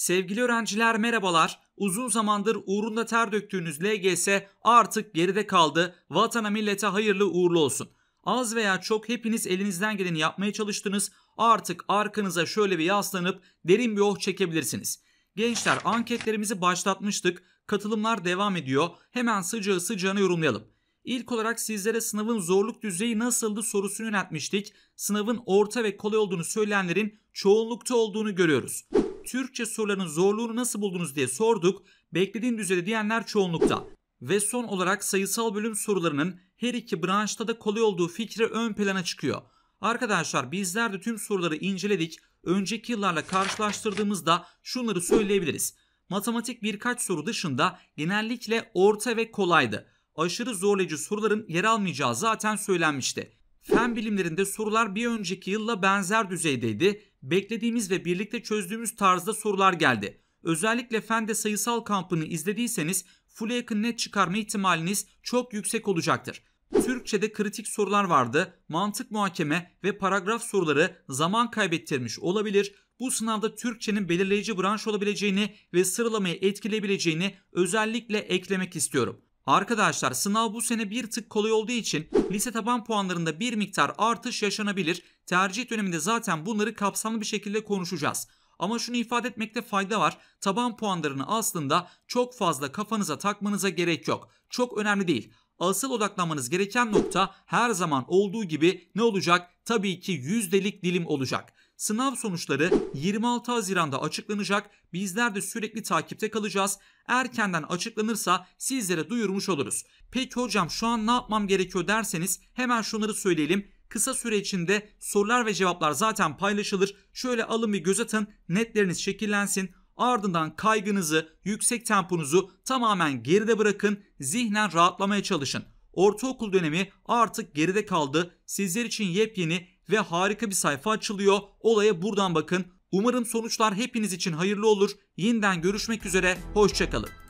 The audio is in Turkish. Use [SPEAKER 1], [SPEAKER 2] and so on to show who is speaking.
[SPEAKER 1] Sevgili öğrenciler merhabalar. Uzun zamandır uğrunda ter döktüğünüz LGS artık geride kaldı. Vatana millete hayırlı uğurlu olsun. Az veya çok hepiniz elinizden geleni yapmaya çalıştınız. Artık arkanıza şöyle bir yaslanıp derin bir oh çekebilirsiniz. Gençler anketlerimizi başlatmıştık. Katılımlar devam ediyor. Hemen sıcağı sıcağına yorumlayalım. İlk olarak sizlere sınavın zorluk düzeyi nasıldı sorusunu yöneltmiştik. Sınavın orta ve kolay olduğunu söyleyenlerin çoğunlukta olduğunu görüyoruz. Türkçe soruların zorluğunu nasıl buldunuz diye sorduk. beklediğin düzeyde diyenler çoğunlukta. Ve son olarak sayısal bölüm sorularının her iki branşta da kolay olduğu fikri ön plana çıkıyor. Arkadaşlar bizler de tüm soruları inceledik. Önceki yıllarla karşılaştırdığımızda şunları söyleyebiliriz. Matematik birkaç soru dışında genellikle orta ve kolaydı. Aşırı zorlayıcı soruların yer almayacağı zaten söylenmişti. Fen bilimlerinde sorular bir önceki yılla benzer düzeydeydi beklediğimiz ve birlikte çözdüğümüz tarzda sorular geldi. Özellikle Fende sayısal kampını izlediyseniz full yakın net çıkarma ihtimaliniz çok yüksek olacaktır. Türkçe'de kritik sorular vardı. Mantık muhakeme ve paragraf soruları zaman kaybettirmiş olabilir. Bu sınavda Türkçenin belirleyici branş olabileceğini ve sıralamayı etkileyebileceğini özellikle eklemek istiyorum. Arkadaşlar sınav bu sene bir tık kolay olduğu için lise taban puanlarında bir miktar artış yaşanabilir. Tercih döneminde zaten bunları kapsamlı bir şekilde konuşacağız. Ama şunu ifade etmekte fayda var. Taban puanlarını aslında çok fazla kafanıza takmanıza gerek yok. Çok önemli değil. Asıl odaklanmanız gereken nokta her zaman olduğu gibi ne olacak? Tabii ki yüzdelik dilim olacak. Sınav sonuçları 26 Haziran'da açıklanacak. Bizler de sürekli takipte kalacağız. Erkenden açıklanırsa sizlere duyurmuş oluruz. Peki hocam şu an ne yapmam gerekiyor derseniz hemen şunları söyleyelim. Kısa süre içinde sorular ve cevaplar zaten paylaşılır. Şöyle alın bir göz atın, netleriniz şekillensin. Ardından kaygınızı, yüksek temponuzu tamamen geride bırakın, zihnen rahatlamaya çalışın. Ortaokul dönemi artık geride kaldı. Sizler için yepyeni ve harika bir sayfa açılıyor. Olaya buradan bakın. Umarım sonuçlar hepiniz için hayırlı olur. Yeniden görüşmek üzere, hoşçakalın.